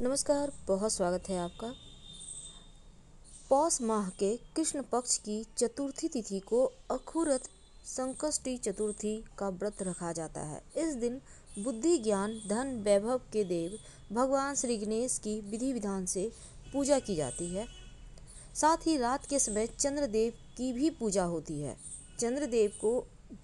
नमस्कार बहुत स्वागत है आपका पौष माह के कृष्ण पक्ष की चतुर्थी तिथि को अखुरत संकष्टी चतुर्थी का व्रत रखा जाता है इस दिन बुद्धि ज्ञान धन वैभव के देव भगवान श्री गणेश की विधि विधान से पूजा की जाती है साथ ही रात के समय चंद्रदेव की भी पूजा होती है चंद्रदेव को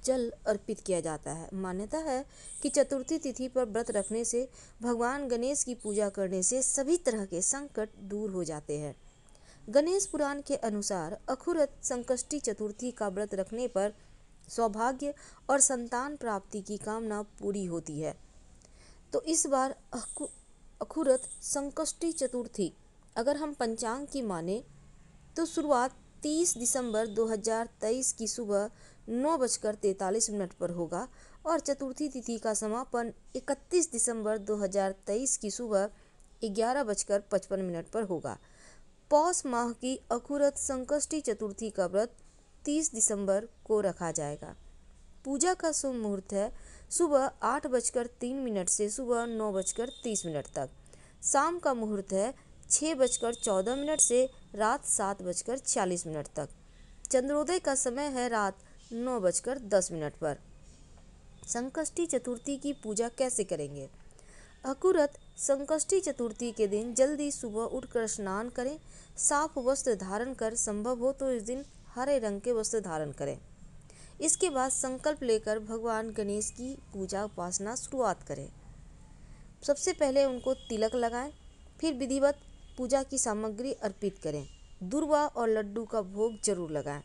जल अर्पित किया जाता है मान्यता है कि चतुर्थी तिथि पर व्रत रखने से भगवान गणेश की पूजा करने से सभी तरह के संकट दूर हो जाते हैं गणेश पुराण के अनुसार अखुरत संकष्टी चतुर्थी का व्रत रखने पर सौभाग्य और संतान प्राप्ति की कामना पूरी होती है तो इस बार अखुरत संकष्टी चतुर्थी अगर हम पंचांग की माने तो शुरुआत 30 दिसंबर 2023 की सुबह नौ बजकर तैंतालीस मिनट पर होगा और चतुर्थी तिथि का समापन 31 दिसंबर 2023 की सुबह ग्यारह बजकर पचपन मिनट पर होगा पौष माह की अखुरत संकष्टी चतुर्थी का व्रत 30 दिसंबर को रखा जाएगा पूजा का शुभ मुहूर्त है सुबह आठ बजकर तीन मिनट से सुबह नौ बजकर तीस मिनट तक शाम का मुहूर्त है छः बजकर चौदह मिनट से रात सात बजकर चालीस मिनट तक चंद्रोदय का समय है रात नौ बजकर दस मिनट पर संकष्टी चतुर्थी की पूजा कैसे करेंगे अकुरत संकष्टी चतुर्थी के दिन जल्दी सुबह उठकर स्नान करें साफ वस्त्र धारण कर संभव हो तो इस दिन हरे रंग के वस्त्र धारण करें इसके बाद संकल्प लेकर भगवान गणेश की पूजा उपासना शुरुआत करें सबसे पहले उनको तिलक लगाएं फिर विधिवत पूजा की सामग्री अर्पित करें दुर्वा और लड्डू का भोग जरूर लगाएं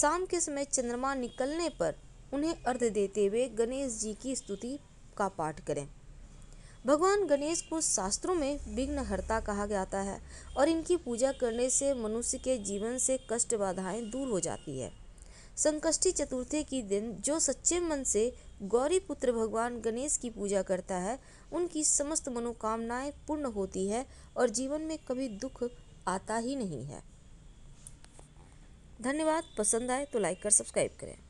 शाम के समय चंद्रमा निकलने पर उन्हें अर्घ देते हुए गणेश जी की स्तुति का पाठ करें भगवान गणेश को शास्त्रों में विघ्नहर्ता कहा जाता है और इनकी पूजा करने से मनुष्य के जीवन से कष्ट बाधाएं दूर हो जाती है संकष्टी चतुर्थी की दिन जो सच्चे मन से गौरी पुत्र भगवान गणेश की पूजा करता है उनकी समस्त मनोकामनाएं पूर्ण होती है और जीवन में कभी दुख आता ही नहीं है धन्यवाद पसंद आए तो लाइक कर सब्सक्राइब करें